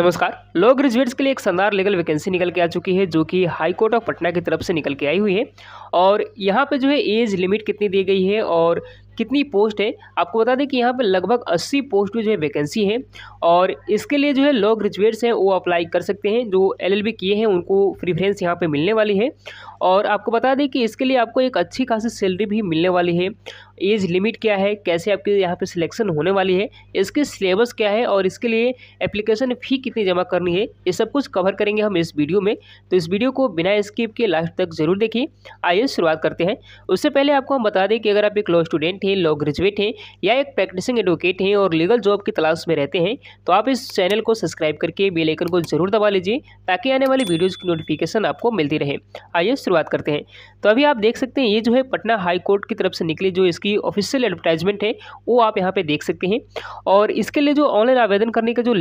नमस्कार लो ग्रेजुएट्स के लिए एक शानदार लीगल वैकेंसी निकल के आ चुकी है जो कि हाई कोर्ट ऑफ पटना की तरफ से निकल के आई हुई है और यहाँ पे जो है एज लिमिट कितनी दी गई है और कितनी पोस्ट है आपको बता दें कि यहाँ पर लगभग 80 पोस्ट में जो है वैकेंसी है और इसके लिए जो है लॉ ग्रेजुएट्स हैं वो अप्लाई कर सकते हैं जो एलएलबी किए हैं उनको प्रिफ्रेंस यहाँ पे मिलने वाली है और आपको बता दें कि इसके लिए आपको एक अच्छी खासी सैलरी भी मिलने वाली है एज लिमिट क्या है कैसे आपके यहाँ पर सिलेक्शन होने वाली है इसके सिलेबस क्या है और इसके लिए एप्लीकेशन फ़ी कितनी जमा करनी है ये सब कुछ कवर करेंगे हम इस वीडियो में तो इस वीडियो को बिना स्किप के लास्ट तक ज़रूर देखिए आइए शुरुआत करते हैं उससे पहले आपको हम बता दें कि अगर आप एक लॉ स्टूडेंट हैं हैं लॉ ग्रेजुएट हैं या एक प्रैक्टिसिंग एडवोकेट हैं और लीगल जॉब की तलाश में रहते हैं तो आप इस चैनल को सब्सक्राइब करके बेल आइकन को जरूर दबा लीजिए ताकि आने वाली वीडियोज़ की नोटिफिकेशन आपको मिलती रहे आइए शुरुआत करते हैं तो अभी आप देख सकते हैं ये जो है पटना हाई कोर्ट की तरफ से निकली जो इसकी ऑफिशियल एडवर्टाइजमेंट है वो आप यहाँ पर देख सकते हैं और इसके लिए जो ऑनलाइन आवेदन करने का जो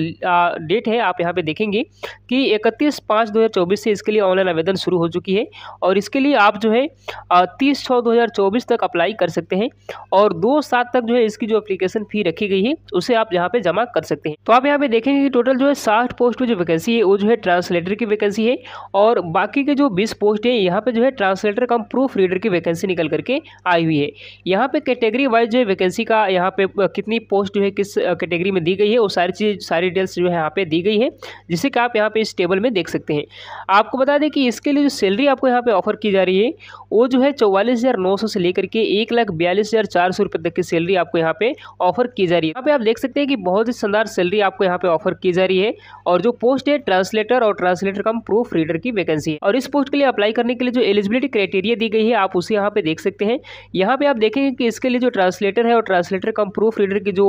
डेट है आप यहाँ पर देखेंगे कि इकतीस पाँच दो से इसके लिए ऑनलाइन आवेदन शुरू हो चुकी है और इसके लिए आप जो है तीस छः दो तक अप्लाई कर सकते हैं और दो सात तक जो है इसकी जो अप्लीकेशन फी रखी गई है उसे आप यहाँ पे जमा कर सकते हैं तो आप यहाँ पे देखेंगे कि टोटल जो है साठ पोस्ट में जो वैकेंसी है वो जो है ट्रांसलेटर की वैकेंसी है और बाकी के जो बीस पोस्ट है यहाँ पे जो है ट्रांसलेटर कम प्रूफ रीडर की वैकेंसी निकल करके आई हुई है यहाँ पे कैटेगरी वाइज जो है वैकेंसी का यहाँ पे कितनी पोस्ट जो है किस कैटेगरी में दी गई है वो सारी चीज़ सारी डिटेल्स जो है यहाँ पे दी गई है जिसे कि आप यहाँ पे इस टेबल में देख सकते हैं आपको बता दें कि इसके लिए जो सैलरी आपको यहाँ पे ऑफर की जा रही है वो जो है चौवालीस से लेकर के एक लाख बयालीस हज़ार चार सौ तक की सैलरी आपको यहाँ पे ऑफर की जा रही है यहाँ पे आप देख सकते हैं कि बहुत ही शानदार सैलरी आपको यहाँ पे ऑफर की जा रही है और जो पोस्ट है ट्रांसलेटर और ट्रांसलेटर कम प्रूफ रीडर की वैकेंसी है और इस पोस्ट के लिए अप्लाई करने के लिए जो एलिजिबिलिटी क्राइटेरिया दी गई है आप उसे यहाँ पे देख सकते हैं यहाँ पे आप देखेंगे कि इसके लिए जो ट्रांसलेटर है और ट्रांसलेटर कम प्रूफ रीडर की जो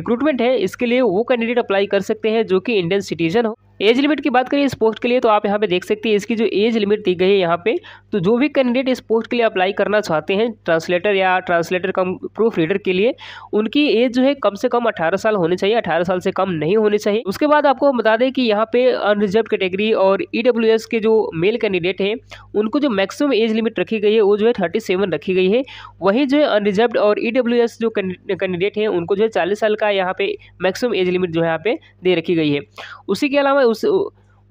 रिक्रूटमेंट है इसके लिए वो कैंडिडेट अप्लाई कर सकते हैं जो कि इंडियन सिटीजन हो एज लिमिट की बात करें इस पोस्ट के लिए तो आप यहाँ पे देख सकते हैं इसकी जो एज लिमिट दी गई है यहाँ पे तो जो भी कैंडिडेट इस पोस्ट के लिए अप्लाई करना चाहते हैं ट्रांसलेटर या ट्रांसलेटर कम प्रूफ रीडर के लिए उनकी एज जो है कम से कम अठारह साल होनी चाहिए अठारह साल से कम नहीं होनी चाहिए उसके बाद आपको बता दें कि यहाँ पे अनरिजर्व कैटेगरी और ई e के जो मेल कैंडिडेट हैं उनको जो मैक्सिमम एज लिमिट रखी गई है वो जो है थर्टी सेवन रखी गई है वहीं जो है अनरिजर्व और ई e जो कैंडिडेट हैं उनको जो है चालीस साल का यहाँ पे मैक्सिमम एज लिमिट जो है यहाँ पे दे रखी गई है उसी के अलावा उस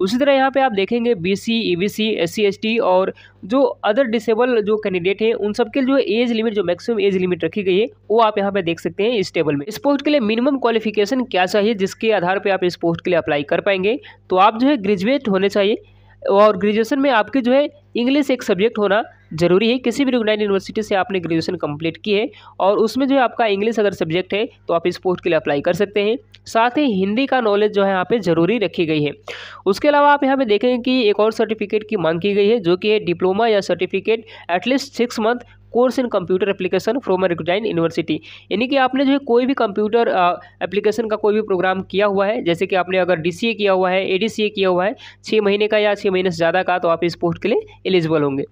उसी तरह यहाँ पे आप देखेंगे B C E B C S C S T और जो अदर डिसेबल जो कैंडिडेट हैं उन सबके जो एज लिमिट जो मैक्सिमम एज लिमिट रखी गई है वो आप यहाँ पे देख सकते हैं इस टेबल में इस पोस्ट के लिए मिनिमम क्वालिफिकेशन क्या चाहिए जिसके आधार पे आप इस पोस्ट के लिए अप्लाई कर पाएंगे तो आप जो है ग्रेजुएट होने चाहिए और ग्रेजुएशन में आपके जो है इंग्लिश एक सब्जेक्ट होना जरूरी है किसी भी रिकग्नाइज यूनिवर्सिटी से आपने ग्रेजुएशन कंप्लीट की है और उसमें जो है आपका इंग्लिश अगर सब्जेक्ट है तो आप इस पोस्ट के लिए अप्लाई कर सकते हैं साथ ही हिंदी का नॉलेज जो है यहाँ पे ज़रूरी रखी गई है उसके अलावा आप यहाँ पे देखेंगे कि एक और सर्टिफिकेट की मांग की गई है जो कि है डिप्लोमा या certificate at least six month course in computer application from recognise university यानी कि आपने जो है कोई भी कंप्यूटर एप्लीकेशन का कोई भी प्रोग्राम किया हुआ है जैसे कि आपने अगर डी किया हुआ है ए किया हुआ है छः महीने का या छः महीने से ज़्यादा का तो आप इस पोस्ट के लिए एलिजिबल होंगे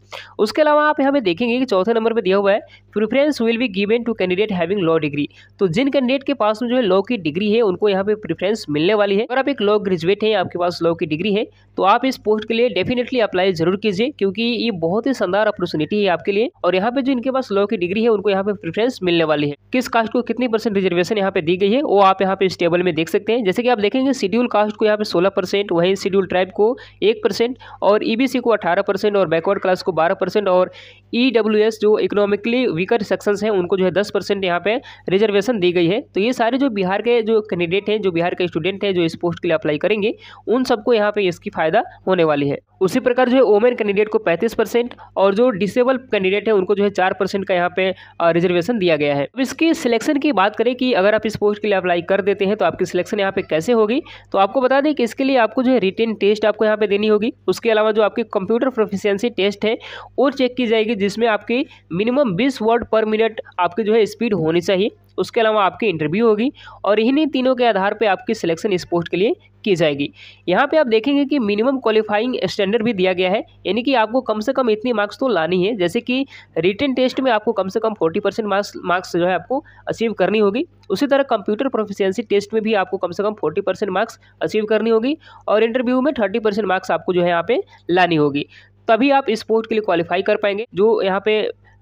उसके अलावा आप यहाँ पे देखेंगे कि चौथे नंबर पर दिया हुआ है preference will be given to candidate having law degree तो जिन कैंडिडेट के पास में जो है लॉ की डिग्री है उनको यहाँ पे प्रिफ्रेंस मिलने वाली है अगर आप एक लॉ ग्रेजुएट हैं आपके पास लॉ की डिग्री है तो आप इस पोस्ट के लिए डेफिनेटली अप्लाई जरूर कीजिए क्योंकि ये बहुत ही शानदार अपॉर्चुनिटी है आपके लिए और यहाँ पे जिनके पास लॉ की डिग्री है उनको यहाँ पे प्रेफरेंस मिलने वाली है किस कास्ट को कितनी परसेंट रिजर्वेशन यहाँ पे दी गई है वो आप यहाँ पे इस टेबल में देख सकते हैं जैसे कि आप देखेंगे शेड्यूल कास्ट को यहाँ पे सोलह परसेंट वही शेड्यूल ट्राइब को एक परसेंट और ईबीसी e को अठारह परसेंट और बैकवर्ड क्लास को बारह परसेंट और ई डब्ल्यू एस जो इकोनॉमिकली वीकर सेक्शंस हैं उनको जो है दस परसेंट यहाँ पे रिजर्वेशन दी गई है तो ये सारे जो बिहार के जो कैंडिडेट हैं जो बिहार के स्टूडेंट हैं जो इस पोस्ट के लिए अप्लाई करेंगे उन सबको यहाँ पे इसकी फ़ायदा होने वाली है उसी प्रकार जो है वोमेन कैंडिडेट को पैंतीस परसेंट और जो डिसेबल कैंडिडेट है उनको जो है चार परसेंट का यहाँ पे रिजर्वेशन दिया गया है अब इसकी सिलेक्शन की बात करें कि अगर आप इस पोस्ट के लिए अप्लाई कर देते हैं तो आपकी सिलेक्शन यहाँ पे कैसे होगी तो आपको बता दें कि इसके लिए आपको जो है रिटेन टेस्ट आपको यहाँ पे देनी होगी उसके अलावा जो आपकी कंप्यूटर प्रोफिशियंसी टेस्ट है वो चेक की जाएगी जिसमें आपकी मिनिमम बीस वर्ड पर मिनट आपकी जो है स्पीड होनी चाहिए उसके अलावा आपकी इंटरव्यू होगी और इन्हीं तीनों के आधार पर आपकी सिलेक्शन इस पोस्ट के लिए की जाएगी यहाँ पे आप देखेंगे कि मिनिमम क्वालिफाइंग स्टैंडर्ड भी दिया गया है यानी कि आपको कम से कम इतनी मार्क्स तो लानी है जैसे कि रिटर्न टेस्ट में आपको कम से कम फोर्टी परसेंट मार्क्स मार्क्स जो है आपको अचीव करनी होगी उसी तरह कंप्यूटर प्रोफिशियंसी टेस्ट में भी आपको कम से कम फोर्टी परसेंट मार्क्स अचीव करनी होगी और इंटरव्यू में थर्टी परसेंट मार्क्स आपको जो है यहाँ पे लानी होगी तभी आप इस पोस्ट के लिए क्वालिफाई कर पाएंगे जो यहाँ पे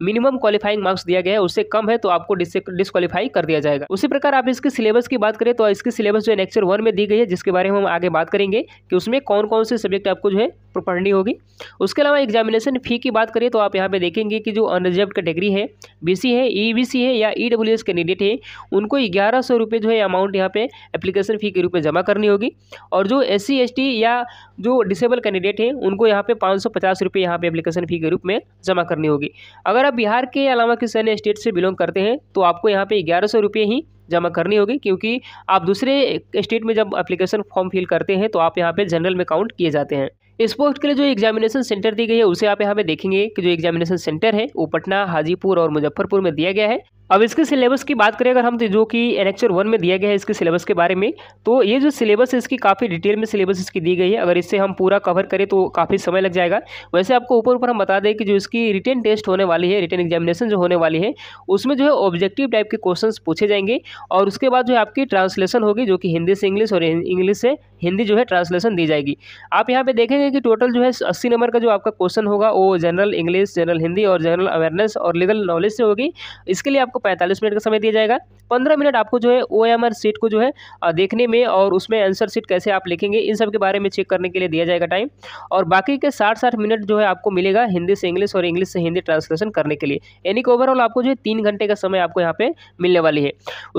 मिनिमम क्वालिफाइंग मार्क्स दिया गया है उससे कम है तो आपको डिसक्वालीफाई कर दिया जाएगा उसी प्रकार आप इसके सिलेबस की बात करें तो इसके सिलेबस जो है लेक्चर वन में दी गई है जिसके बारे में हम आगे बात करेंगे कि उसमें कौन कौन से सब्जेक्ट आपको जो है पढ़नी होगी उसके अलावा एग्जामिनेशन फ़ी की बात करें तो आप यहाँ पे देखेंगे कि जो अनरिजर्व कैटेगरी है बीसी है ईबीसी e है या ईडब्ल्यूएस e कैंडिडेट है उनको ग्यारह सौ रुपये जो है अमाउंट यहाँ पे एप्लीकेशन फ़ी के रूप में जमा करनी होगी और जो एस सी या जो डिसेबल कैंडिडेट है उनको यहाँ पे पाँच सौ पचास रुपये यहाँ पर एप्लीकेशन फ़ी के रूप में जमा करनी होगी अगर आप बिहार के अलावा किसी अन्य स्टेट से बिलोंग करते हैं तो आपको यहाँ पर ग्यारह सौ रुपये ही जमा करनी होगी क्योंकि आप दूसरे स्टेट में जब एप्लीकेशन फॉर्म फिल करते हैं तो आप यहाँ पर जनरल में काउंट किए जाते हैं इस पोस्ट के लिए जो एग्जामिनेशन सेंटर दी गई है उसे आप यहाँ पे देखेंगे कि जो एग्जामिनेशन सेंटर है वो पटना हाजीपुर और मुजफ्फरपुर में दिया गया है अब इसके सिलेबस की बात करें अगर हम तो जो कि एनेक्चर वन में दिया गया है इसके सिलेबस के बारे में तो ये जो सिलेबस है इसकी काफ़ी डिटेल में सिलेबस इसकी दी गई है अगर इससे हम पूरा कवर करें तो काफ़ी समय लग जाएगा वैसे आपको ऊपर ऊपर हम बता दें कि जो इसकी रिटर्न टेस्ट होने वाली है रिटर्न एग्जामिनेशन जो होने वाली है उसमें जो है ऑब्जेक्टिव टाइप के क्वेश्चन पूछे जाएंगे और उसके बाद जो है आपकी ट्रांसलेशन होगी जो कि हिंदी से इंग्लिश और इंग्लिश से हिंदी जो है ट्रांसलेशन दी जाएगी आप यहाँ पे देखेंगे कि टोटल जो है अस्सी नंबर का जो आपका क्वेश्चन होगा वो जनरल इंग्लिश जनरल हिंदी और जनरल अवेयरनेस और लीगल नॉलेज से होगी इसके लिए आपको 45 मिनट का समय दिया जाएगा 15 मिनट आपको जो है ओ एम आर सीट को जो है देखने में और उसमें आंसर सीट कैसे आप लिखेंगे इन सब के बारे में चेक करने के लिए दिया जाएगा टाइम और बाकी के साठ साठ मिनट जो है आपको मिलेगा हिंदी से इंग्लिश और इंग्लिश से हिंदी ट्रांसलेशन करने के लिए यानी कि ओवरऑल आपको जो है तीन घंटे का समय आपको यहाँ पे मिलने वाली है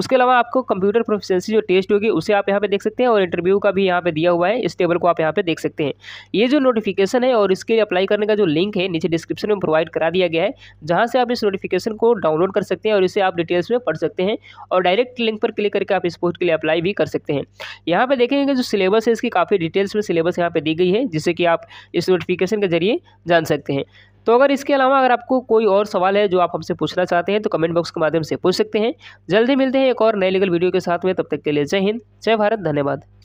उसके अलावा आपको कंप्यूटर प्रोफिशेंसी जो टेस्ट होगी उसे आप यहाँ पे देख सकते हैं और इंटरव्यू का भी यहाँ पे दिया हुआ है इस टेबल को आप यहाँ पे देख सकते हैं ये जो नोटिफिकेशन है और इसके लिए अप्लाई करने का जो लिंक है नीचे डिस्क्रिप्शन में प्रोवाइड करा दिया गया है जहाँ से आप इस नोटिफिकेशन को डाउनलोड कर सकते हैं और इसे आप डिटेल्स में पढ़ सकते हैं और डायरेक्ट लिंक पर क्लिक करके आप इस पोस्ट के लिए अप्लाई भी कर सकते हैं यहाँ पर देखेंगे जो सिलेबस है इसकी काफ़ी डिटेल्स में सिलेबस यहाँ पर दी गई है जिससे कि आप इस नोटिफिकेशन के जरिए जान सकते हैं तो अगर इसके अलावा अगर आपको कोई और सवाल है जो आप हमसे पूछना चाहते हैं तो कमेंट बॉक्स के माध्यम से पूछ सकते हैं जल्दी मिलते हैं एक और नए लीगल वीडियो के साथ में तब तक के लिए जय हिंद जय भारत धन्यवाद